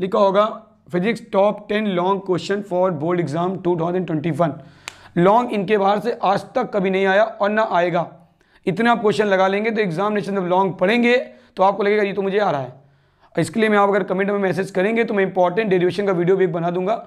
लिखा होगा physics top ten long question for board exam 2021 long इनके बाहर से आज तक कभी नहीं आया और ना आएगा इतना आप क्वेश्चन लगा लेंगे तो एग्जामिनेशन जब लॉन्ग पढ़ेंगे तो आपको लगेगा ये तो मुझे आ रहा है इसके लिए मैं आप अगर कमेंट में मैसेज करेंगे तो मैं इंपॉर्टेंट डेरिवेशन का वीडियो भी बना दूंगा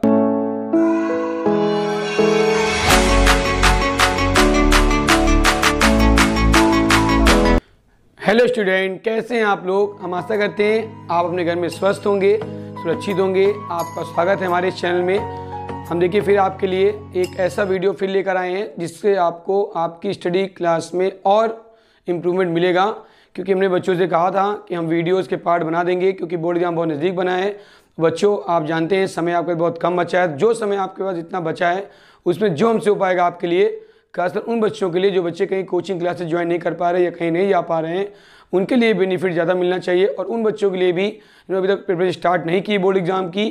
हेलो स्टूडेंट कैसे हैं आप लोग हम आशा करते हैं आप अपने घर में स्वस्थ होंगे सुरक्षित होंगे आपका स्वागत है हमारे इस चैनल में हम देखिए फिर आपके लिए एक ऐसा वीडियो फिर लेकर आए हैं जिससे आपको आपकी स्टडी क्लास में और इम्प्रूवमेंट मिलेगा क्योंकि हमने बच्चों से कहा था कि हम वीडियोस के पार्ट बना देंगे क्योंकि बोर्ड एग्जाम बहुत नज़दीक बना है बच्चों आप जानते हैं समय आपके बहुत कम बचा है जो समय आपके पास इतना बचा है उसमें जो हमसे हो पाएगा आपके लिए खासकर उन बच्चों के लिए जो बच्चे कहीं कोचिंग क्लासेस ज्वाइन नहीं कर पा रहे या कहीं नहीं जा पा रहे हैं उनके लिए बेनिफिट ज़्यादा मिलना चाहिए और उन बच्चों के लिए भी जो अभी तक प्रिपरेशन स्टार्ट नहीं की बोर्ड एग्ज़ाम की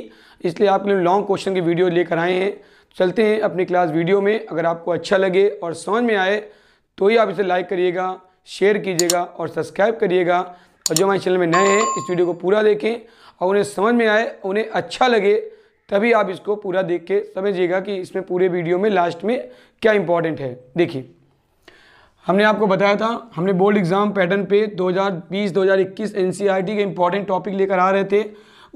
इसलिए आपके लिए लॉन्ग क्वेश्चन की वीडियो लेकर आए हैं चलते हैं अपनी क्लास वीडियो में अगर आपको अच्छा लगे और समझ में आए तो ही आप इसे लाइक करिएगा शेयर कीजिएगा और सब्सक्राइब करिएगा और जो हमारे चैनल में नए हैं इस वीडियो को पूरा देखें और उन्हें समझ में आए उन्हें अच्छा लगे तभी आप इसको पूरा देख के समझिएगा कि इसमें पूरे वीडियो में लास्ट में क्या इंपॉर्टेंट है देखिए हमने आपको बताया था हमने बोर्ड एग्ज़ाम पैटर्न पे 2020-2021 एनसीईआरटी e के इंपॉर्टेंट टॉपिक लेकर आ रहे थे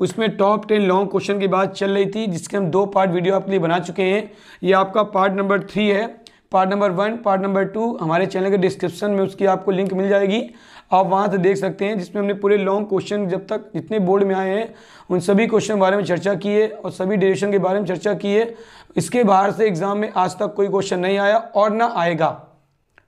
उसमें टॉप टेन लॉन्ग क्वेश्चन की बात चल रही थी जिसके हम दो पार्ट वीडियो आपके लिए बना चुके हैं ये आपका पार्ट नंबर थ्री है part number one part number two हमारे चैनल के डिस्क्रिप्शन में उसकी आपको लिंक मिल जाएगी आप वहाँ से देख सकते हैं जिसमें हमने पूरे लॉन्ग क्वेश्चन जब तक जितने बोर्ड में आए हैं उन सभी क्वेश्चन बारे में चर्चा की है और सभी डेरेशन के बारे में चर्चा की है इसके बाहर से एग्ज़ाम में आज तक कोई क्वेश्चन नहीं आया और ना आएगा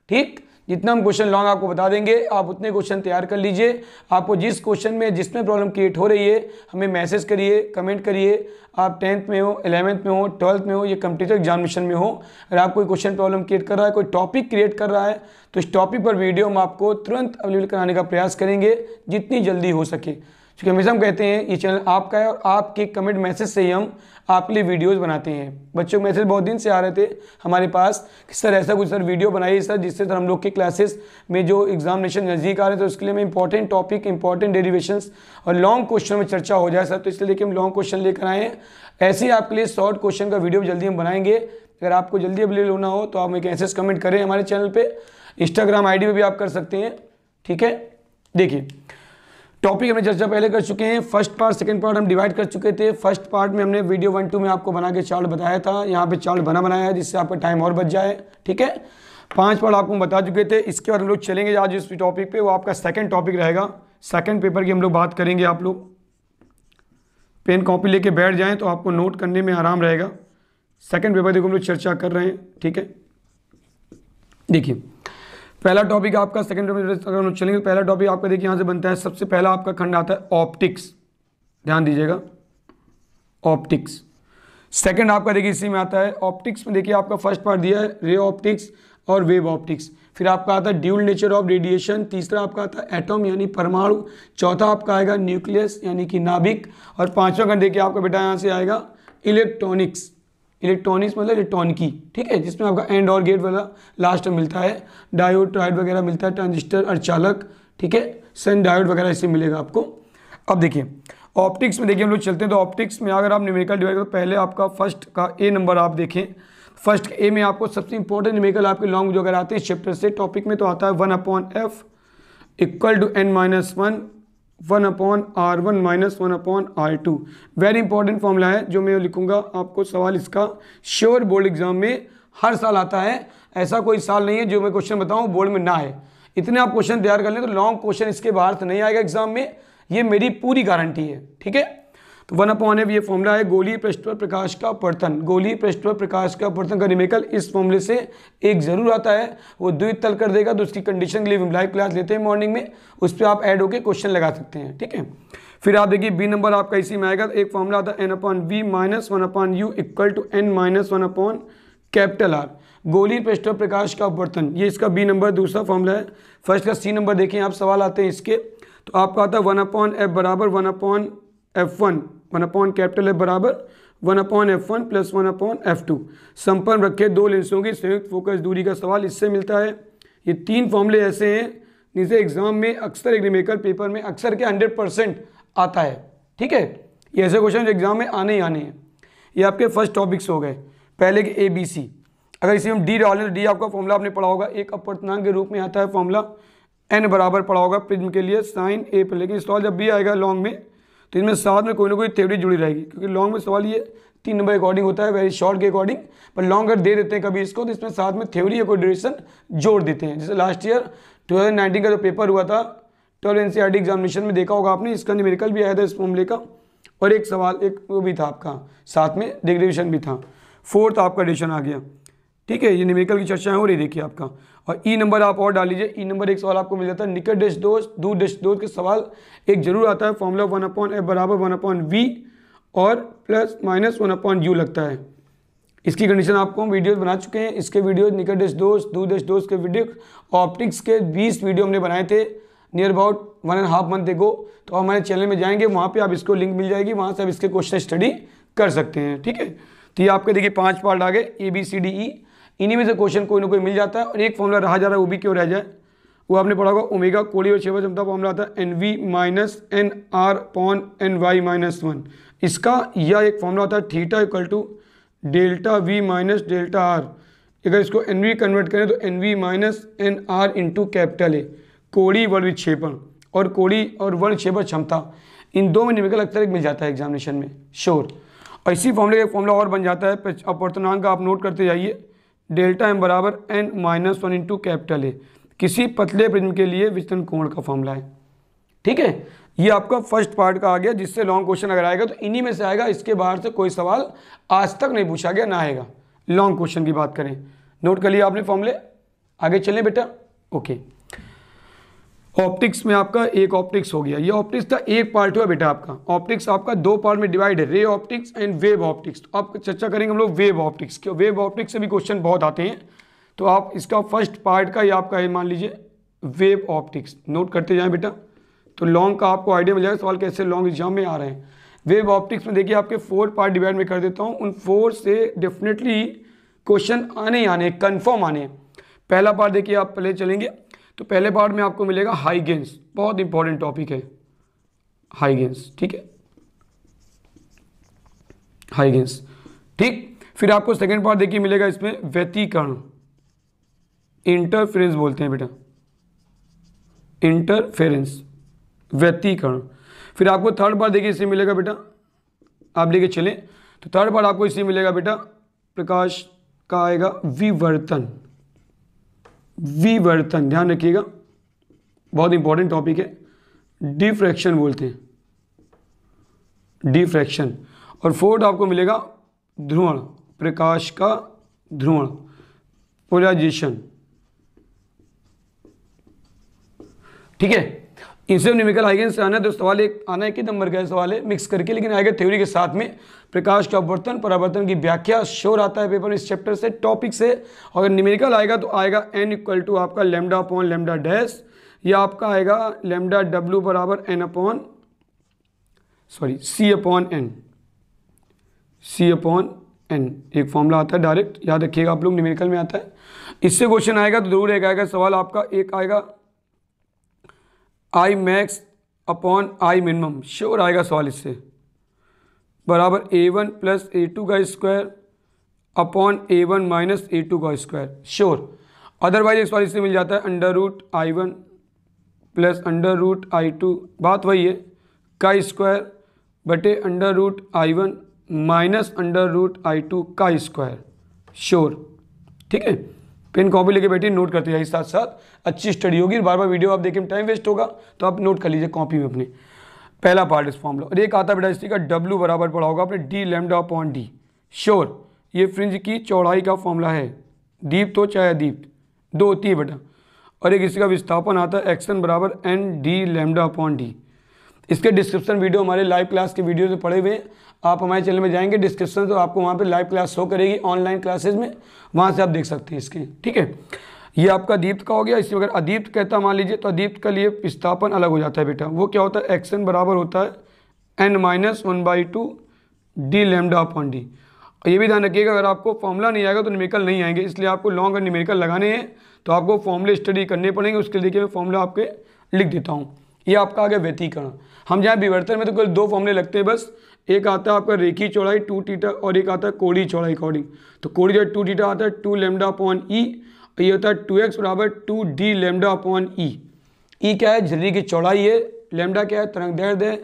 ठीक जितना हम क्वेश्चन लॉन्ग आपको बता देंगे आप उतने क्वेश्चन तैयार कर लीजिए आपको जिस क्वेश्चन में जिसमें प्रॉब्लम क्रिएट हो रही है हमें मैसेज करिए कमेंट करिए आप टेंथ में हो एलेवंथ में हो ट्वेल्थ में हो या कंप्यूटर एग्जामिनेशन में हो अगर आप कोई क्वेश्चन प्रॉब्लम क्रिएट कर रहा है कोई टॉपिक क्रिएट कर रहा है तो इस टॉपिक पर वीडियो हम आपको तुरंत अवेलेबल कराने का प्रयास करेंगे जितनी जल्दी हो सके क्योंकि हमेशा हम कहते हैं ये चैनल आपका है और आपके कमेंट मैसेज से ही हम आपके लिए वीडियोस बनाते हैं बच्चों मैसेज बहुत दिन से आ रहे थे हमारे पास कि सर ऐसा कुछ सर वीडियो बनाइए सर जिससे सर हम लोग के क्लासेस में जो एग्जामिनेशन नज़दीक आ रहे थे तो उसके लिए हमें इंपॉर्टेंट टॉपिक इंपॉर्टेंट डेरिवेशन और लॉन्ग क्वेश्चन में चर्चा हो जाए सर तो इसलिए देखिए हम लॉन्ग क्वेश्चन लेकर आए हैं ऐसे ही आपके लिए शॉर्ट क्वेश्चन का वीडियो जल्दी हम बनाएंगे अगर आपको जल्दी अवेलेबल होना हो तो आप एक ऐसे कमेंट करें हमारे चैनल पर इंस्टाग्राम आई डी भी आप कर सकते हैं ठीक है देखिए टॉपिक हमने चर्चा पहले कर चुके हैं फर्स्ट पार्ट सेकंड पार्ट हम डिवाइड कर चुके थे फर्स्ट पार्ट में हमने वीडियो वन टू में आपको बना के चार्ट बताया था यहाँ पे चार्ट बना बनाया है जिससे आपका टाइम और बच जाए ठीक है पांच पार्ट आपको बता चुके थे इसके बाद हम लोग चलेंगे आज इस टॉपिक पे वो आपका सेकेंड टॉपिक रहेगा सेकेंड पेपर की हम लोग बात करेंगे आप लोग पेन कॉपी लेके बैठ जाएँ तो आपको नोट करने में आराम रहेगा सेकेंड पेपर देखो हम लोग चर्चा कर रहे हैं ठीक है देखिए पहला टॉपिक आपका सेकंड टॉपिक अगर हम चलेंगे पहला टॉपिक आपका देखिए यहाँ से बनता है सबसे पहला आपका खंड आता है ऑप्टिक्स ध्यान दीजिएगा ऑप्टिक्स सेकंड आपका देखिए इसी में आता है ऑप्टिक्स में देखिए आपका फर्स्ट पार्ट दिया है रे ऑप्टिक्स और वेव ऑप्टिक्स फिर आपका आता है ड्यूल नेचर ऑफ रेडिएशन तीसरा आपका आता है एटम यानी परमाणु चौथा आपका आएगा न्यूक्लियस यानी कि नाभिक और पांचवा खंड देखिए आपका बेटा यहाँ से आएगा इलेक्ट्रॉनिक्स इलेक्ट्रॉनिक्स मतलब इलेक्ट्रॉन की ठीक है जिसमें आपका एंड और गेट वाला लास्ट में मिलता है डायोड ट्राइड वगैरह मिलता है ट्रांजिस्टर और चालक ठीक है सन डायोड वगैरह इससे मिलेगा आपको अब देखिए ऑप्टिक्स में देखिए हम लोग चलते हैं तो ऑप्टिक्स में अगर आप निमेकल डिवाइड करो तो पहले आपका फर्स्ट का ए नंबर आप देखें फर्स्ट ए में आपको सबसे इंपॉर्टेंट निमेकल आपके लॉन्ग जो अगर आते हैं चैप्टर से टॉपिक में तो आता है one upon F equal to N minus one one upon R one minus one upon R two very important formula है जो मैं लिखूंगा आपको सवाल इसका श्योर बोर्ड एग्जाम में हर साल आता है ऐसा कोई साल नहीं है जो मैं क्वेश्चन बताऊँ बोर्ड में ना है इतने आप क्वेश्चन तैयार कर लें तो लॉन्ग क्वेश्चन इसके बाहर से नहीं आएगा एग्जाम में ये मेरी पूरी गारंटी है ठीक है तो वन अपॉन एफ ये फॉर्मूला है गोली पृष्ठ पर प्रकाश का अपवर्तन गोली पृष्ठ पर प्रकाश का अपवर्तन का रिमेकल इस फॉर्मूले से एक ज़रूर आता है वो द्वित तल कर देगा तो उसकी कंडीशन के लिए लाइव क्लास लेते हैं मॉर्निंग में उस पर आप ऐड होकर क्वेश्चन लगा सकते हैं ठीक है फिर आप देखिए बी नंबर आपका इसी में आएगा एक फॉर्मूला आता है N upon V minus one upon U equal to N minus one upon capital R गोली पृष्ठ प्रकाश का अपवर्तन ये इसका बी नंबर दूसरा फॉर्मूला है फर्स्ट का सी नंबर देखें आप सवाल आते हैं इसके तो आपका आता है वन अपॉन एफ बराबर one upon F one one upon capital F बराबर one upon F one plus one upon F two संपर्क रखे दो लेंसों की संयुक्त फोकस दूरी का सवाल इससे मिलता है ये तीन फॉर्मूले ऐसे हैं जिसे एग्जाम में अक्सर एग्रीमेकर पेपर में अक्सर के हंड्रेड परसेंट आता है ठीक है ये ऐसे क्वेश्चन जो एग्जाम में आने ही आने हैं ये आपके फर्स्ट टॉपिक्स हो गए पहले के ए बी सी अगर इसी हम डी डालें तो डी आपका फॉर्मूला आपने पढ़ा होगा एक अपवर्तनांक के रूप में आता है फॉर्मूला एन बराबर पढ़ा होगा प्रिज्म के लिए साइन ए पर लेकिन स्टॉल जब भी आएगा लॉन्ग में तो इनमें सवाल में कोई ना कोई थ्योरी जुड़ी रहेगी क्योंकि लॉन्ग में सवाल ये तीन नंबर अकॉर्डिंग होता है वेरी शॉर्ट के अकॉर्डिंग पर लॉन्ग अगर दे देते हैं कभी इसको तो इसमें साथ में थ्योरी या कोई ड्यूरेशन जोड़ देते हैं जैसे लास्ट ईयर 2019 का जो पेपर हुआ था ट्वेल्व एन एग्जामिनेशन में देखा होगा आपने इसका निमेरिकल भी आया था इस मामले का और एक सवाल एक वो भी था आपका साथ में डिग्रेविशन भी था फोर्थ आपका एडिशन आ गया ठीक है ये न्यूमेरिकल की चर्चा हो रही देखिए आपका और ई e नंबर आप और डाल लीजिए ई e नंबर एक सवाल आपको मिल जाता है निकट डिश दोष दूर डिश दोष के सवाल एक जरूर आता है फॉर्मूला वन अपॉन एफ बराबर वन अपॉन वी और plus minus one upon U लगता है इसकी कंडीशन आपको हम वीडियोज़ बना चुके हैं इसके वीडियोज निकट डिश दोष दूर डिश दोष के वीडियो ऑप्टिक्स के बीस वीडियो हमने बनाए थे near about one and half month ago तो हमारे चैनल में जाएंगे वहाँ पर आप इसको लिंक मिल जाएगी वहाँ से आप इसके क्वेश्चन स्टडी कर सकते हैं ठीक है तो ये आपके देखिए पाँच पार्ट आ गए A B C D E इन्हीं में से क्वेश्चन कोई ना कोई मिल जाता है और एक फॉर्मूला रहा जा रहा है वो भी क्यों रह जाए वो आपने पढ़ा होगा ओमेगा कोड़ी और शेवा क्षमता फॉर्मला आता है N V minus N R upon N Y minus one इसका यह एक फॉर्मूला आता है theta equal to delta V minus delta R अगर इसको एन वी कन्वर्ट करें तो N V minus N R into capital A कोड़ी वर्ण विक्षेपण और कोड़ी और वर्ण क्षेपण क्षमता इन दो में निमिकल अक्सर एक मिल जाता है एग्जामिनेशन में श्योर और इसी फॉर्मूले का एक फॉर्मूला और बन जाता है अपवर्तनांक आप नोट करते जाइए डेल्टा एम बराबर N minus one into capital A किसी पतले प्रिज्म के लिए विचलन कोण का फॉर्मूला है ठीक है ये आपका फर्स्ट पार्ट का आ गया जिससे लॉन्ग क्वेश्चन अगर आएगा तो इन्हीं में से आएगा इसके बाहर से कोई सवाल आज तक नहीं पूछा गया ना आएगा लॉन्ग क्वेश्चन की बात करें नोट कर लिया आपने फॉर्मूले आगे चलें बेटा ओके ऑप्टिक्स में आपका एक ऑप्टिक्स हो गया ये ऑप्टिक्स का एक पार्ट हुआ बेटा आपका ऑप्टिक्स आपका दो पार्ट में डिवाइड है ray optics and wave optics तो आप चर्चा करेंगे हम लोग वेव ऑप्टिक्स क्यों वेव ऑप्टिक्स से भी क्वेश्चन बहुत आते हैं तो आप इसका फर्स्ट पार्ट का ये आपका है मान लीजिए वेव ऑप्टिक्स नोट करते जाएँ बेटा तो लॉन्ग का आपको आइडिया मिल जाएगा सवाल कैसे लॉन्ग एग्जाम में आ रहे हैं वेव ऑप्टिक्स में देखिए आपके फोर पार्ट डिवाइड में कर देता हूँ उन फोर से डेफिनेटली क्वेश्चन आने ही आने कन्फर्म आने पहला पार्ट देखिए आप पहले चलेंगे तो पहले पार्ट में आपको मिलेगा हाई गेंस बहुत इंपॉर्टेंट टॉपिक है हाई गेंस ठीक है हाई गेंस ठीक फिर आपको सेकेंड पार्ट देखिए मिलेगा इसमें व्यतीकरण इंटरफेरेंस बोलते हैं बेटा इंटरफेरेंस व्यतीकरण फिर आपको थर्ड पार्ट देखिए इससे मिलेगा बेटा आप लेके चले तो थर्ड पार्ट आपको इससे मिलेगा बेटा प्रकाश का आएगा विवर्तन विवर्तन ध्यान रखिएगा बहुत इंपॉर्टेंट टॉपिक है डिफ्रैक्शन बोलते हैं डिफ्रैक्शन और फोर्थ आपको मिलेगा ध्रुवण प्रकाश का ध्रुवण पोलाइजेशन ठीक है इनसे न्यूमिकल आइगन से आना है तो सवाल एक आना है कि नंबर का सवाल है मिक्स करके लेकिन आएगा थ्योरी के साथ में प्रकाश का अपवर्तन परावर्तन की व्याख्या शोर आता है पेपर इस चैप्टर से टॉपिक से अगर न्यूमिकल आएगा तो आएगा एन इक्वल टू आपका लेमडा अपॉन लेमडा डैश या आपका आएगा लेमडा डब्ल्यू बराबर N upon sorry C upon N C upon N एक फॉर्मूला आता है डायरेक्ट याद रखिएगा आप लोग न्यूमिकल में आता है इससे क्वेश्चन आएगा तो जरूर एक आएगा सवाल आपका एक आएगा I max upon I minimum sure आएगा सवाल इससे बराबर A one plus A two का square upon A one minus A two का स्क्वायर श्योर अदरवाइज एक सवाल इससे मिल जाता है under root I one plus under root I two बात वही है का स्क्वायर बटे under root I one minus under root I two का स्क्वायर श्योर ठीक है पेन कॉपी लेके बैठिए नोट करते जाइए साथ साथ अच्छी स्टडी होगी बार बार वीडियो आप देखें टाइम वेस्ट होगा तो आप नोट कर लीजिए कॉपी में अपने पहला पार्ट इस फॉर्मूला और एक आता बेटा इसी का डब्ल्यू बराबर पड़ा होगा अपने D lambda point D sure ये फ्रिंज की चौड़ाई का फॉर्मूला है दीप तो चाहे दीप दो होती है बेटा और एक इसी का विस्थापन आता है एक्सन बराबर N D lambda point D इसके डिस्क्रिप्शन वीडियो हमारे लाइव क्लास के वीडियो से पड़े हुए हैं आप हमारे चैनल में जाएंगे डिस्क्रिप्शन तो आपको वहाँ पे लाइव क्लास शो करेगी ऑनलाइन क्लासेज में वहाँ से आप देख सकते हैं इसके ठीक है ये आपका दीप्त का हो गया इसमें अगर अदीप्त कहता मान लीजिए तो अदीप्त का लिए विस्थापन अलग हो जाता है बेटा वो क्या होता है एक्शन बराबर होता है N minus one by two D lambda upon D ये भी ध्यान रखिएगा अगर आपको फॉर्मूला नहीं आएगा तो निमेरिकल नहीं आएंगे इसलिए आपको लॉन्ग और निमेरिकल लगाने हैं तो आपको फॉर्मूले स्टडी करने पड़ेंगे उसके लिए मैं फॉर्मूला आपके लिख देता हूँ ये आपका आ गया व्यतीकरण हम जहाँ विवर्तन में तो कल दो फॉर्मूले लगते हैं बस एक आता है आपका रेखी चौड़ाई टू टीटा और एक आता है कोड़ी चौड़ाई अकॉर्डिंग तो कोड़ी जो टू टीटा आता है टू लेमडा अपॉन ई और ये होता है टू एक्स बराबर two D lambda upon E E क्या है झरी की चौड़ाई है लेमडा क्या है तरंग दर्द है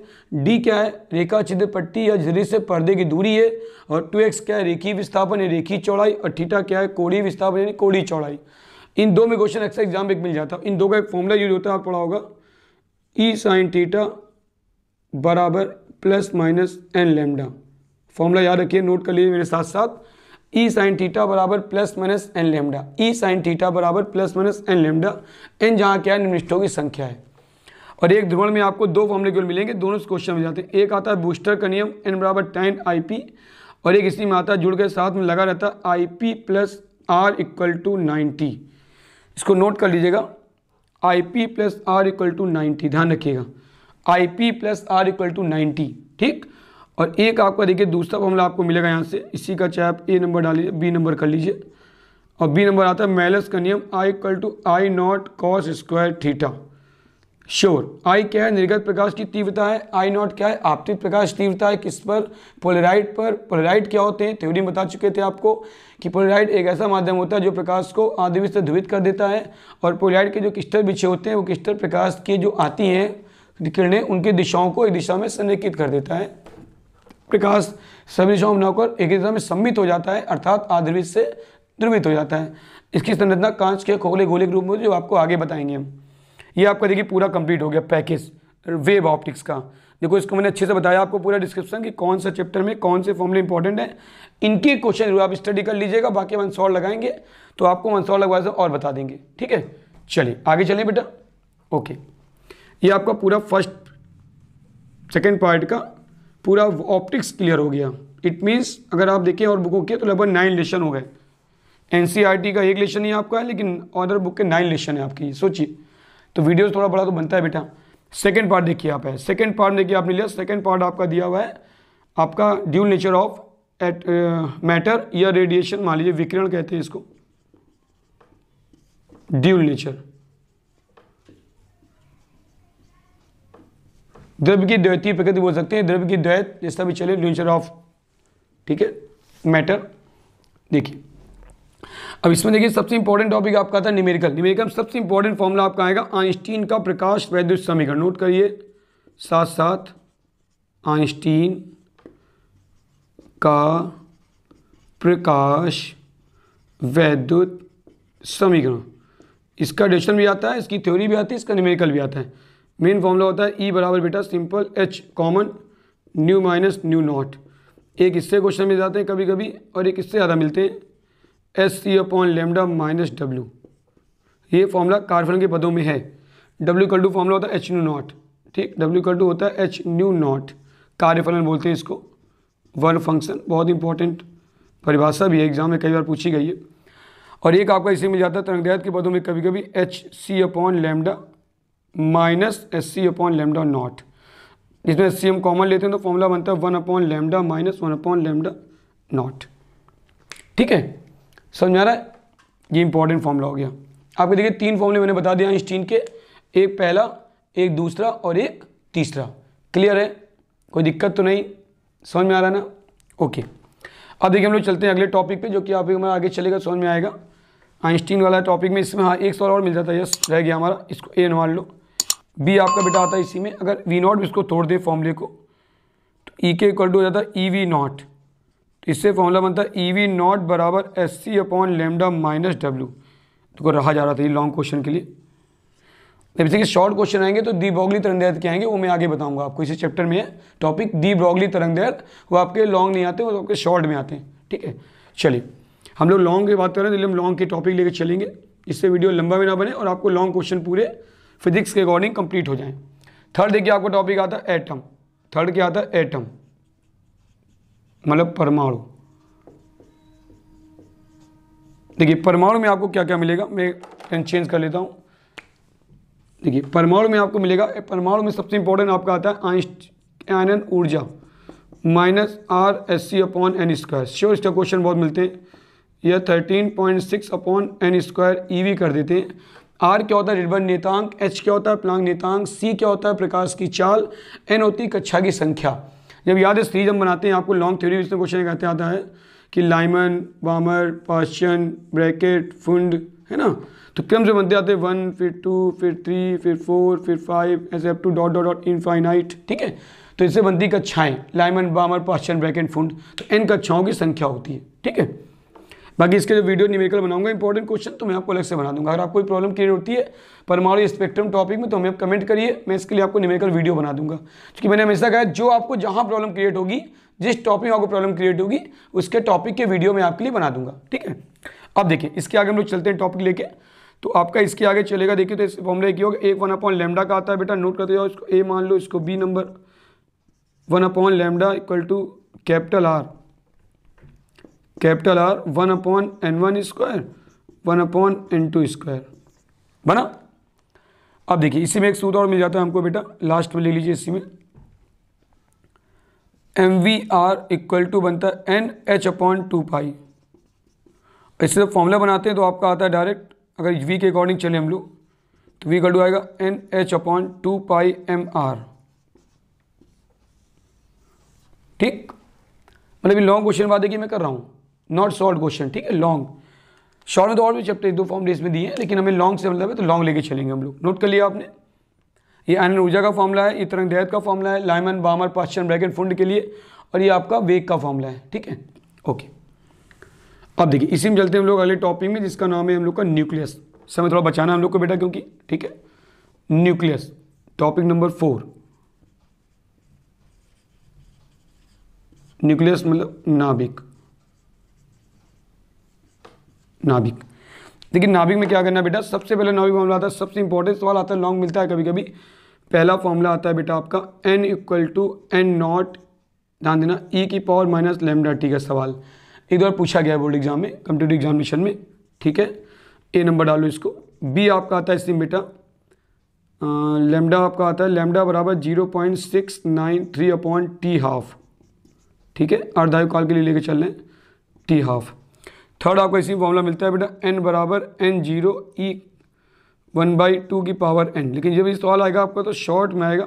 डी क्या है रेखा छिद्र पट्टी या झरी से पर्दे की दूरी है और टू एक्स क्या है रेखी विस्थापन है रेखी चौड़ाई और ठीटा क्या है कोड़ी विस्थापन यानी कोड़ी चौड़ाई इन दो में क्वेश्चन अक्सर एग्जाम में एक मिल जाता है इन दो का एक फॉर्मूला यूज होता है आप पढ़ा होगा ई साइन टीटा बराबर plus minus N lambda formula याद रखिए नोट कर लीजिए मेरे साथ साथ ई साइन थीटा बराबर plus minus N lambda E sine theta बराबर plus minus N lambda N जहाँ क्या है निम्निष्ठों की संख्या है और एक ध्रुवण में आपको दो फॉर्मूले केवल मिलेंगे दोनों से क्वेश्चन मिल जाते हैं एक आता है बूस्टर का नियम एन बराबर टेन आई पी और एक इसी में आता है जुड़ के साथ में लगा रहता है I P plus R equal to ninety इसको नोट कर लीजिएगा I P plus R equal to ninety ध्यान रखिएगा I P plus R equal to ninety ठीक और एक आपका देखिए दूसरा फॉर्मूला आपको मिलेगा यहाँ से इसी का चाहे आप ए नंबर डालिए बी नंबर कर लीजिए और बी नंबर आता है मैलस का नियम I equal to I naught cos square theta sure I क्या है निर्गत प्रकाश की तीव्रता है आई नॉट क्या है आपतित प्रकाश तीव्रता है किस पर पोलेराइड पर पोलेराइड क्या होते हैं थ्योरी बता चुके थे आपको कि पोलेराइड एक ऐसा माध्यम होता है जो प्रकाश को आधे से ध्रुवित कर देता है और पोलेराइड के जो किस्टर बिछे होते हैं वो किस्टर प्रकाश के जो आती हैं किरणें उनकी दिशाओं को एक दिशा में संरेखित कर देता है प्रकाश सभी दिशाओं में होकर एक दिशा में सम्मित हो जाता है अर्थात आध्रुवित से द्रवित हो जाता है इसकी संरचना कांच के खोले गोले के रूप में जो आपको आगे बताएंगे हम ये आपका देखिए पूरा कंप्लीट हो गया पैकेज वेब ऑप्टिक्स का देखो इसको मैंने अच्छे से बताया आपको पूरा डिस्क्रिप्शन कि कौन सा चैप्टर में कौन से फॉर्मले इंपॉर्टेंट है इनके क्वेश्चन आप स्टडी कर लीजिएगा बाकी हम सॉल्व लगाएंगे तो आपको सॉल्व लगवा और बता देंगे ठीक है चलिए आगे चलें बेटा ओके ये आपका पूरा फर्स्ट सेकेंड पार्ट का पूरा ऑप्टिक्स क्लियर हो गया इट मीन्स अगर आप देखें और बुकों के तो लगभग नाइन लेशन हो गए एन e का एक लेशन ही आपका है लेकिन अदर बुक के नाइन लेशन है आपकी सोचिए तो वीडियोस थोड़ा बड़ा तो बनता है बेटा सेकेंड पार्ट देखिए आप है सेकेंड पार्ट देखिए आपने लिया सेकेंड पार्ट आपका दिया हुआ है आपका dual nature of at matter या रेडिएशन मान लीजिए विकिरण कहते हैं इसको ड्यूल नेचर द्रव्य की द्वैतीय प्रकृति बोल सकते हैं द्रव्य की द्वैत जैसा भी चले न्यूचर ऑफ ठीक है मैटर देखिए अब इसमें देखिए सबसे इंपॉर्टेंट टॉपिक आपका था निमेरिकल निमेरिकल सबसे इंपॉर्टेंट फॉर्मूला आपका आएगा आइंस्टीन का प्रकाश वैद्युत समीकरण नोट करिए साथ साथ आइंस्टीन का प्रकाश वैद्युत समीकरण इसका डिशन भी आता है इसकी थ्योरी भी आती है इसका निमेरिकल भी आता है मेन फॉर्मूला होता है ई e बराबर बेटा simple H common nu minus nu naught एक इससे क्वेश्चन मिल जाते हैं कभी कभी और एक इससे ज़्यादा मिलते हैं S C upon lambda minus W ये फॉर्मूला कार्बन के पदों में है डब्ल्यू कल टू फॉर्मूला होता है एच न्यू नॉट ठीक डब्ल्यू कल टू होता है एच न्यू नॉट कार्यफलन बोलते हैं इसको वर्ग फंक्शन बहुत इंपॉर्टेंट परिभाषा भी है एग्जाम में कई बार पूछी गई है और एक आपका इसी में जाता है तरंगदैत के पदों में कभी कभी H C upon lambda minus S C upon lambda naught जिसमें एस सी हम कॉमन लेते हैं तो फॉर्मूला बनता है one upon lambda minus one upon lambda naught ठीक है समझ आ रहा है ये इंपॉर्टेंट फॉर्मूला हो गया आपको देखिए तीन फॉर्मूले मैंने बता दिया आइंस्टीन के एक पहला एक दूसरा और एक तीसरा क्लियर है कोई दिक्कत तो नहीं समझ में आ रहा ना ओके अब देखिए हम लोग चलते हैं अगले टॉपिक पे जो कि आप हमारा आगे चलेगा समझ में आएगा आइंस्टीन वाला टॉपिक में इसमें हाँ एक सवाल और मिल जाता है यस रह गया हमारा इसको ए नवाल लो बी आपका बेटा आता है इसी में अगर वी नॉट इसको तोड़ दे फॉर्मूले को तो ई के इक्वल टू हो जाता है ई वी नॉट तो इससे फॉर्मूला बनता है ई वी नॉट बराबर S C upon lambda minus W तो रहा जा रहा था ये लॉन्ग क्वेश्चन के लिए जैसे कि शॉर्ट क्वेश्चन आएंगे तो दी ब्रॉगली तरंगदैर्थ के आएंगे वो मैं आगे बताऊंगा आपको इसी चैप्टर में है टॉपिक दी ब्रॉगली तरंगदैर्थ वो आपके लॉन्ग नहीं आते वो तो आपके शॉर्ट में आते हैं ठीक है चलिए हम लोग लॉन्ग की बात कर रहे हैं तो हम लॉन्ग के टॉपिक लेकर चलेंगे इससे वीडियो लंबा भी ना बने और आपको लॉन्ग क्वेश्चन पूरे फिजिक्स के अकॉर्डिंग कंप्लीट हो जाएं थर्ड देखिए आपका टॉपिक आता है एटम थर्ड क्या आता है एटम मतलब परमाणु देखिए परमाणु में आपको क्या क्या मिलेगा मैं पेन चेंज कर लेता हूँ देखिए परमाणु में आपको मिलेगा परमाणु में सबसे इंपॉर्टेंट आपका आता है आइंस्टाइन आयनन ऊर्जा minus R S C upon N square sure इसका क्वेश्चन बहुत मिलते हैं यह thirteen point six upon N square E V कर देते हैं आर क्या होता है रिडबन नेतांक एच क्या होता है प्लांग नेतांक सी क्या होता है प्रकाश की चाल एन होती है कक्षा की संख्या जब याद है सीरीज हम बनाते हैं आपको लॉन्ग थ्योरी इसमें क्वेश्चन कहते आता है कि लाइमन वामर पाश्चन ब्रैकेट फुंड है ना तो क्रम से बनते आते हैं वन फिर टू फिर थ्री फिर फोर फिर फाइव ऐसे F two dot dot dot infinite ठीक है तो इससे बनती कक्षाएं लाइमन बामर पाश्चन ब्रैकेट फुंड तो एन कक्षाओं की संख्या होती है ठीक है बाकी इसके जो वीडियो निमेकल बनाऊंगा इंपॉर्टेंट क्वेश्चन तो मैं आपको अलग से बना दूंगा अगर आपको कोई प्रॉब्लम क्रिएट होती है परमाणु स्पेक्ट्रम टॉपिक में तो हमें कमेंट करिए मैं इसके लिए आपको निमेकल वीडियो बना दूंगा क्योंकि मैंने हमेशा कहा जो आपको जहाँ प्रॉब्लम क्रिएट होगी जिस टॉपिक में आपको प्रॉब्लम क्रिएट होगी उसके टॉपिक के वीडियो मैं आपके लिए बना दूंगा ठीक है अब देखिए इसके आगे हम लोग चलते हैं टॉपिक लेके तो आपका इसके आगे चलेगा देखिए तो इस फॉर्मूला एक होगा एक वन अपॉन लेमडा का आता है बेटा नोट करते जाओ इसको ए मान लो इसको B number one upon lambda equal to capital R capital R one upon N one square one upon N two square बना अब देखिए इसी में एक सूत्र और मिल जाता है हमको बेटा लास्ट में ले लीजिए इसी में M V R equal to बनता है N H upon two pi इससे जब फॉर्मूला बनाते हैं तो आपका आता है डायरेक्ट अगर वी के अकॉर्डिंग चले हम लोग तो वी कल आएगा N H upon two pi M R ठीक मतलब ये लॉन्ग क्वेश्चन बात देखिए मैं कर रहा हूँ नॉट शॉर्ट क्वेश्चन ठीक है लॉन्ग शॉर्ट में तो और भी चैप्टर एक दो फॉर्म डेज में दिए हैं लेकिन हमें लॉन्ग से मतलब है तो लॉन्ग लेके चलेंगे हम लोग नोट कर लिया आपने ये आयन ऊर्जा का फॉर्मला है ये तरंग दैत का फॉर्मला है Lyman Balmer Paschen Brackett Pfund के लिए और ये आपका वेग का फॉर्मला है ठीक है ओके अब देखिए इसी में चलते हैं हम लोग अगले टॉपिक में जिसका नाम है हम लोग का न्यूक्लियस समय थोड़ा बचाना हम लोग को बेटा क्योंकि ठीक है nucleus topic number four nucleus मतलब नाभिक नाभिक देखिए नाभिक में क्या करना है बेटा सबसे पहले नाभिक मामला आता है सबसे इंपॉर्टेंट सवाल आता है लॉन्ग मिलता है कभी कभी पहला फॉर्मूला आता है बेटा आपका N equal to N naught ध्यान देना ई e की पावर माइनस लेमडा टी का सवाल एक बार पूछा गया बोर्ड एग्जाम में कंप्यूटर एग्जामिनेशन में ठीक है ए नंबर डालो इसको बी आपका आता है इसमें बेटा लेमडा आपका आता है लेमडा बराबर zero point six nine three upon T half ठीक है अर्धायु काल के लिए लेके चल रहे हैं टी हाफ़ थर्ड आपको इसी फॉर्मूला मिलता है बेटा एन बराबर N zero E one by two की पावर एन लेकिन जब ये सवाल आएगा आपका तो शॉर्ट में आएगा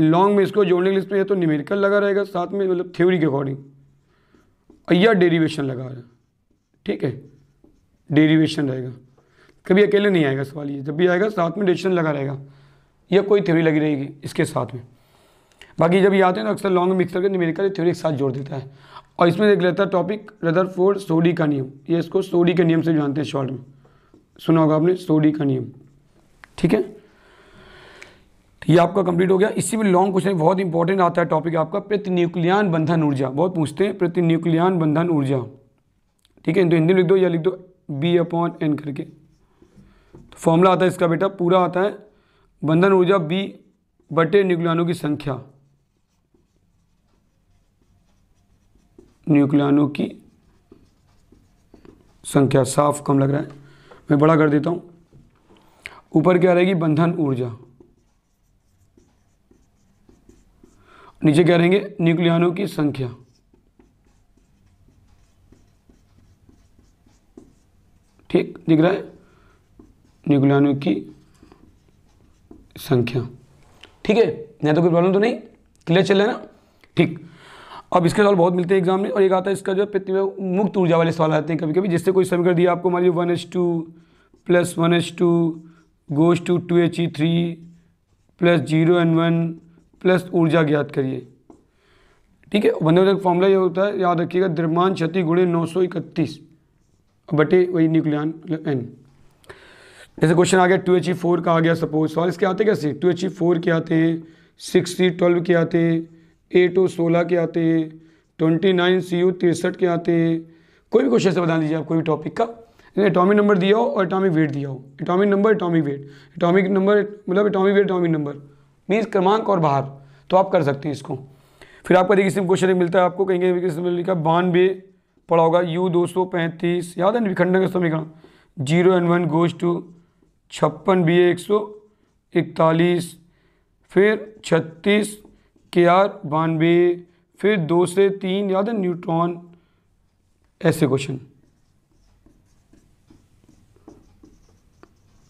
लॉन्ग में इसको जोड़ने के लिए तो निमेरिकल लगा रहेगा साथ में मतलब थ्योरी के अकॉर्डिंग या डेरीवेशन लगा रहा ठीक है डेरीवेशन रहेगा कभी अकेले नहीं आएगा सवाल ये जब भी आएगा साथ में डेरिवेशन लगा रहेगा या कोई थ्योरी लगी रहेगी इसके साथ में बाकी जब ये आते हैं तो अक्सर लॉन्ग मिक्स करके न्यूमेरिकल थ्योरी एक साथ जोड़ देता है और इसमें देख लेता है टॉपिक रदर फोर्ड सोडी का नियम ये इसको सोडी के नियम से जानते हैं शॉर्ट में सुना होगा आपने सोडी का नियम ठीक है तो ये आपका कंप्लीट हो गया इसी में लॉन्ग क्वेश्चन बहुत इंपॉर्टेंट आता है टॉपिक आपका प्रति न्यूक्लियान बंधन ऊर्जा बहुत पूछते हैं प्रति न्यूक्लियान बंधन ऊर्जा ठीक है तो हिंदी लिख दो या लिख दो बी अपॉन एन करके तो फॉर्मूला आता है इसका बेटा पूरा आता है बंधन ऊर्जा बी बटे न्यूक्लियानों की संख्या न्यूक्लियानों की संख्या साफ कम लग रहा है मैं बड़ा कर देता हूँ ऊपर क्या रहेगी बंधन ऊर्जा नीचे क्या रहेंगे न्यूक्लियानों की संख्या ठीक दिख रहा है न्यूक्लियानों की संख्या ठीक है नहीं तो कोई प्रॉब्लम तो नहीं क्लियर चल रहा है ना ठीक अब इसके सवाल बहुत मिलते हैं एग्जाम में और एक आता है इसका जो है मुक्त ऊर्जा वाले सवाल आते हैं कभी कभी जिससे कोई समीकरण दिया आपको मान लीजिए one H two plus one H two goes to two H E three plus zero N one plus ऊर्जा ज्ञात करिए ठीक है बंदे बंदे फॉर्मूला ये होता है याद रखिएगा द्रव्यमान क्षति गुणे नौ सौ इकतीस बटे वही न्यूक्लियन एन जैसे क्वेश्चन आ गया टू एच ई फोर का आ गया सपोज सवाल इसके आते कैसे टू एच ई फोर के आते हैं सिक्स सी ट्वेल्व के आते हैं ए टू सोलह के आते हैं ट्वेंटी नाइन सी यू तिरसठ के आते हैं कोई भी क्वेश्चन से बता दीजिए आप कोई भी टॉपिक का एटॉमिक नंबर दिया हो और एटॉमिक वेट दिया हो atomic number atomic weight atomic number मतलब atomic weight atomic number means क्रमांक और बाहर तो आप कर सकते हैं इसको फिर आपका देखिए किसी क्वेश्चन मिलता है आपको कहीं कहीं किसी लिखा बानवे पड़ा होगा यू दो सौ पैंतीस याद है विखंडन का समीकरण zero N one goes to छप्पन बी ए एक सौ इकतालीस फिर छत्तीस के आर बानवे फिर दो से तीन याद है न्यूट्रॉन ऐसे क्वेश्चन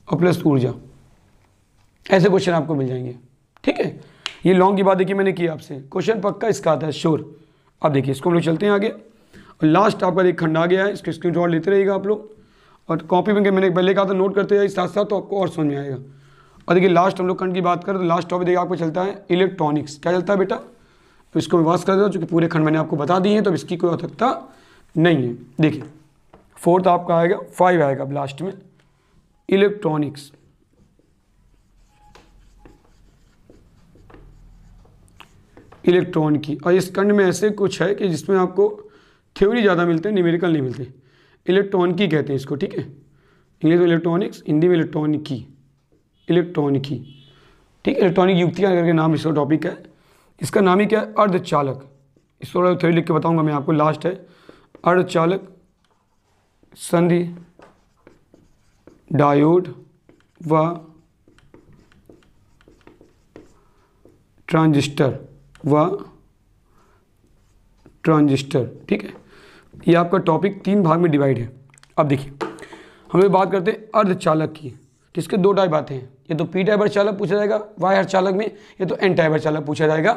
और प्लस ऊर्जा ऐसे क्वेश्चन आपको मिल जाएंगे ठीक है ये लॉन्ग की बात देखिए मैंने की आपसे क्वेश्चन पक्का इसका आता है श्योर अब देखिए इसको हम लोग चलते हैं आगे और लास्ट आपका एक खंड आ गया है इसको स्क्रीन लेते रहिएगा आप लोग और कॉपी में मैंने पहले कहा था नोट करते जाए साथ साथ तो आपको और समझ में आएगा और देखिए लास्ट हम लोग खंड की बात करें तो लास्ट टॉपिक देखिए आपको चलता है इलेक्ट्रॉनिक्स क्या चलता है बेटा तो इसको मैं वास कर देता हूँ चूँकि पूरे खंड मैंने आपको बता दिए हैं तो इसकी कोई आवश्यकता नहीं है देखिए फोर्थ आपका आएगा फाइव आएगा अब लास्ट में इलेक्ट्रॉनिक्स इलेक्ट्रॉन की और इस खंड में ऐसे कुछ है कि जिसमें आपको थ्योरी ज़्यादा मिलते हैं न्यूमेरिकल नहीं मिलते इलेक्ट्रॉन की कहते हैं इसको ठीक है इंग्लिश में इलेक्ट्रॉनिक्स हिंदी में इलेक्ट्रॉनिक की इलेक्ट्रॉनिकी ठीक इलेक्ट्रॉनिक युक्तियाँ करके नाम इसका टॉपिक है इसका नाम ही क्या है अर्धचालक इस थोड़ा थोड़ी लिख के बताऊंगा मैं आपको लास्ट है अर्धचालक संधि डायोड व ट्रांजिस्टर व ट्रांजिस्टर ठीक है ये आपका टॉपिक तीन भाग में डिवाइड है अब देखिए हम लोग बात करते हैं अर्धचालक की तो इसके दो टाइप आते हैं ये तो पी टाइप चालक पूछा जाएगा वायर हर चालक में ये तो एन टाइप चालक पूछा जाएगा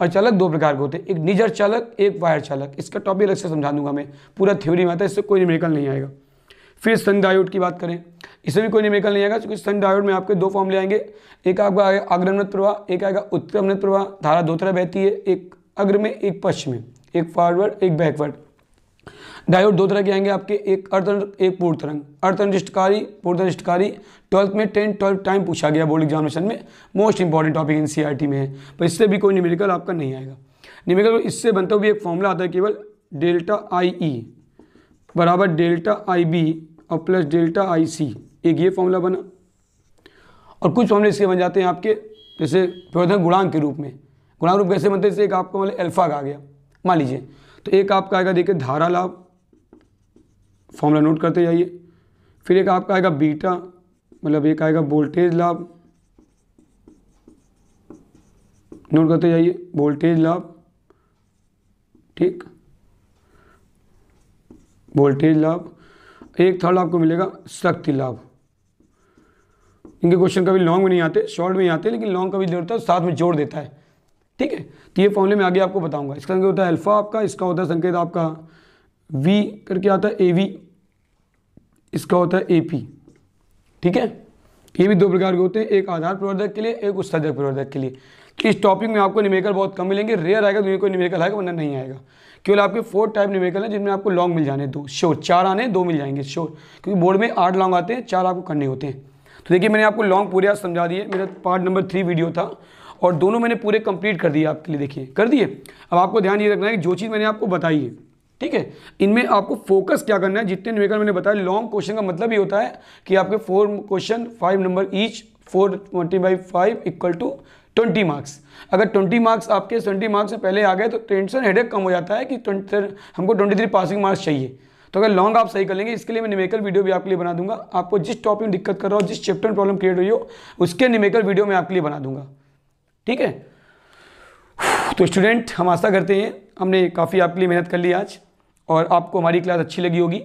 और चालक दो प्रकार के होते हैं एक निजर चालक एक वायर चालक इसका टॉपिक अलग से समझा दूंगा मैं पूरा थ्योरी में आता है इससे कोई निमेकल नहीं आएगा फिर सन डायोड की बात करें इसमें भी कोई निमेकल नहीं आएगा क्योंकि सन डायोड में आपके दो फॉर्म ले आएंगे एक आपका आएगा अग्रमृत प्रवाह एक आएगा उत्तर प्रवाह धारा दो तरह बहती है एक अग्र में एक पश्चिम में एक फॉरवर्ड एक बैकवर्ड डायोड दो तरह के आएंगे आपके एक अर्धतंत्र एक पूर्ण तरंग अर्धतंत्रकारी पूर्ण तंत्रकारी ट्वेल्थ में टेन ट्वेल्थ टाइम पूछा गया बोर्ड एग्जामिनेशन में मोस्ट इंपॉर्टेंट टॉपिक इन सी में है पर इससे भी कोई न्यूमेरिकल आपका नहीं आएगा न्यूमेरिकल इससे बनता हुआ भी एक फॉर्मूला आता है केवल डेल्टा आई ई e बराबर डेल्टा आई बी और प्लस डेल्टा आई सी एक ये फॉर्मूला बना और कुछ फॉर्मूले इसके बन जाते हैं आपके जैसे प्रवर्धन गुणांक के रूप में गुणांक रूप कैसे बनते हैं जैसे एक आपका मतलब अल्फा का आ गया मान लीजिए तो एक आपका आएगा देखिए धारा लाभ फॉर्मूला नोट करते जाइए फिर एक आपका आएगा बीटा मतलब एक आएगा वोल्टेज लाभ नोट करते जाइए वोल्टेज लाभ ठीक वोल्टेज लाभ एक थर्ड आपको मिलेगा शक्ति लाभ इनके क्वेश्चन कभी लॉन्ग में नहीं आते शॉर्ट में ही आते लेकिन लॉन्ग कभी जोड़ता जरूरत है साथ में जोड़ देता है ठीक है तो ये फॉर्मूले में आगे आपको बताऊंगा इसका संकेत होता है अल्फा आपका इसका होता है संकेत आपका वी करके आता है ए वी इसका होता है ए पी ठीक है ये भी दो प्रकार के होते हैं एक आधार प्रवर्धक के लिए एक उत्सर्जक प्रवर्धक के लिए तो इस टॉपिक में आपको निमेकल बहुत कम मिलेंगे रेयर आएगा तो कोई निमेकल आएगा वरना नहीं आएगा केवल आपके फोर टाइप निमेकल हैं जिनमें आपको लॉन्ग मिल जाने दो श्योर चार आने दो मिल जाएंगे श्योर क्योंकि बोर्ड में आठ लॉन्ग आते हैं चार आपको करने होते हैं तो देखिए मैंने आपको लॉन्ग पूरे समझा दिए मेरा पार्ट नंबर थ्री वीडियो था और दोनों मैंने पूरे कंप्लीट कर दिए आपके लिए देखिए कर दिए अब आपको ध्यान ये रखना है कि जो चीज़ मैंने आपको बताई है ठीक है इनमें आपको फोकस क्या करना है जितने निवेकन मैंने बताया लॉन्ग क्वेश्चन का मतलब ये होता है कि आपके four question five number each four twenty by five equal to twenty marks अगर ट्वेंटी मार्क्स आपके ट्वेंटी मार्क्स से पहले आ गए तो टेंशन हेडेक कम हो जाता है कि ट्वेंटी हमको ट्वेंटी थ्री पासिंग मार्क्स चाहिए तो अगर लॉन्ग आप सही कर लेंगे इसके लिए मैं निमेकल वीडियो भी आपके लिए बना दूंगा आपको जिस टॉपिक में दिक्कत कर रहा हो जिस चैप्टर में प्रॉब्लम क्रिएट हुई हो उसके निमेकल वीडियो मैं आपके लिए बना दूंगा ठीक है तो स्टूडेंट हम आशा करते हैं हमने काफ़ी आपके लिए मेहनत कर ली आज और आपको हमारी क्लास अच्छी लगी होगी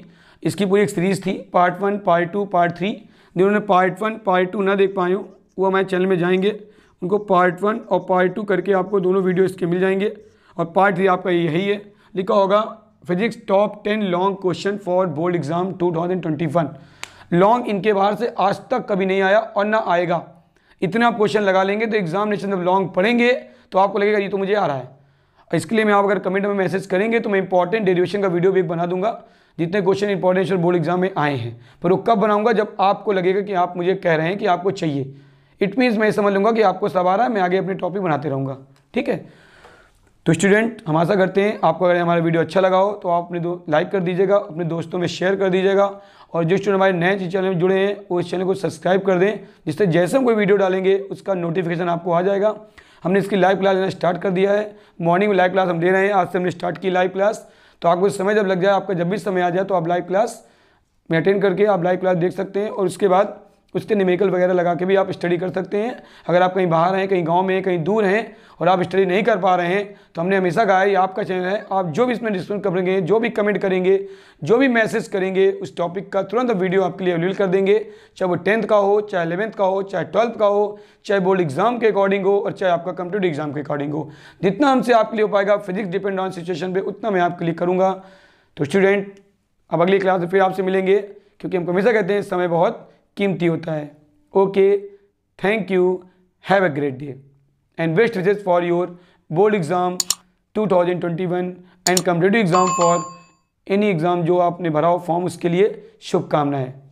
इसकी पूरी एक सीरीज़ थी part one part two part three जिन्होंने पार्ट वन पार्ट टू ना देख पाए हो वो हमारे चैनल में जाएंगे उनको पार्ट वन और पार्ट टू करके आपको दोनों वीडियो इसके मिल जाएंगे और पार्ट थ्री आपका यही है लिखा होगा physics top ten long question for board exam two thousand twenty one long इनके बाहर से आज तक कभी नहीं आया और ना आएगा इतना आप क्वेश्चन लगा लेंगे तो एग्जामिनेशन जब लॉन्ग पढ़ेंगे तो आपको लगेगा ये तो मुझे आ रहा है इसके लिए मैं आप अगर कमेंट में मैसेज करेंगे तो मैं इंपॉर्टेंट डेरिवेशन का वीडियो भी बना दूंगा जितने क्वेश्चन इंपॉर्टेंट बोर्ड एग्जाम में आए हैं पर वो कब बनाऊंगा जब आपको लगेगा कि आप मुझे कह रहे हैं कि आपको चाहिए इट मीन्स मैं समझ लूँगा कि आपको सब आ रहा है मैं आगे अपने टॉपिक बनाते रहूँगा ठीक है तो स्टूडेंट हम आशा करते हैं आपको अगर हमारा वीडियो अच्छा लगा हो तो आप अपने दो लाइक कर दीजिएगा अपने दोस्तों में शेयर कर दीजिएगा और जो स्टूडेंट हमारे नए चैनल में जुड़े हैं वो इस चैनल को सब्सक्राइब कर दें जिससे जैसे हम कोई वीडियो डालेंगे उसका नोटिफिकेशन आपको आ जाएगा हमने इसकी लाइव क्लास लेना स्टार्ट कर दिया है मॉर्निंग में लाइव क्लास हम ले रहे हैं आज से हमने स्टार्ट की लाइव क्लास तो आपको समय जब लग जाए आपका जब भी समय आ जाए तो आप लाइव क्लास में अटेंड करके आप लाइव क्लास देख सकते हैं और उसके बाद उसके तो वगैरह लगा के भी आप स्टडी कर सकते हैं अगर आप कहीं बाहर हैं कहीं गांव में कहीं दूर हैं और आप स्टडी नहीं कर पा रहे हैं तो हमने हमेशा कहा है ये आपका चैनल है आप जो भी इसमें डिस्कशन करेंगे जो भी कमेंट करेंगे जो भी मैसेज करेंगे उस टॉपिक का तुरंत वीडियो आपके लिए अवेलेबल कर देंगे चाहे वो टेंथ का हो चाहे अलेवंथ का हो चाहे ट्वेल्थ का हो चाहे बोर्ड एग्जाम के अकॉर्डिंग हो और चाहे आपका कंप्यूटर एग्जाम के अकॉर्डिंग हो जितना हमसे आपके लिए हो पाएगा फिजिक्स डिपेंड ऑन सिचुएशन पर उतना मैं आपके लिए करूँगा तो स्टूडेंट अब अगली क्लास में फिर आपसे मिलेंगे क्योंकि हम हमेशा कहते हैं समय बहुत कीमती होता है okay thank you have a great day and best wishes for your board exam 2021 and competitive exam for any exam जो आपने भरा हो फॉर्म उसके लिए शुभकामनाएं